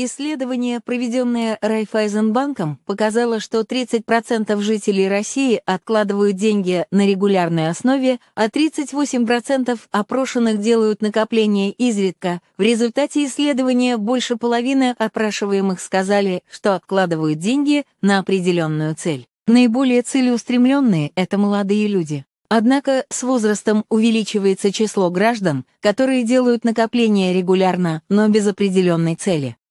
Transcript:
Исследование, проведенное Райфайзенбанком, показало, что 30% жителей России откладывают деньги на регулярной основе, а 38% опрошенных делают накопления изредка. В результате исследования больше половины опрашиваемых сказали, что откладывают деньги на определенную цель. Наиболее целеустремленные — это молодые люди. Однако с возрастом увеличивается число граждан, которые делают накопления регулярно, но без определенной цели.